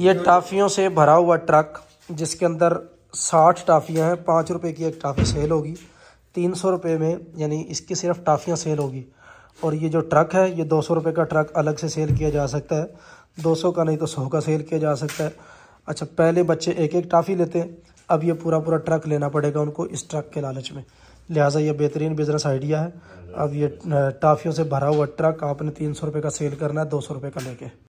ये टाफियों से भरा हुआ ट्रक जिसके अंदर साठ टाफियाँ हैं पाँच रुपये की एक टाफ़ी सेल होगी तीन सौ रुपये में यानी इसकी सिर्फ टाफियाँ सेल होगी और ये जो ट्रक है ये दो सौ रुपये का ट्रक अलग से सेल किया जा सकता है दो सौ का नहीं तो सौ का सेल किया जा सकता है अच्छा पहले बच्चे एक एक टाफ़ी लेते हैं अब ये पूरा पूरा ट्रक लेना पड़ेगा उनको इस ट्रक के लालच में लिहाजा ये बेहतरीन बिज़नेस आइडिया है अब ये टाफ़ियों से भरा हुआ ट्रक आपने तीन सौ रुपये का सेल करना है दो सौ रुपये का लेके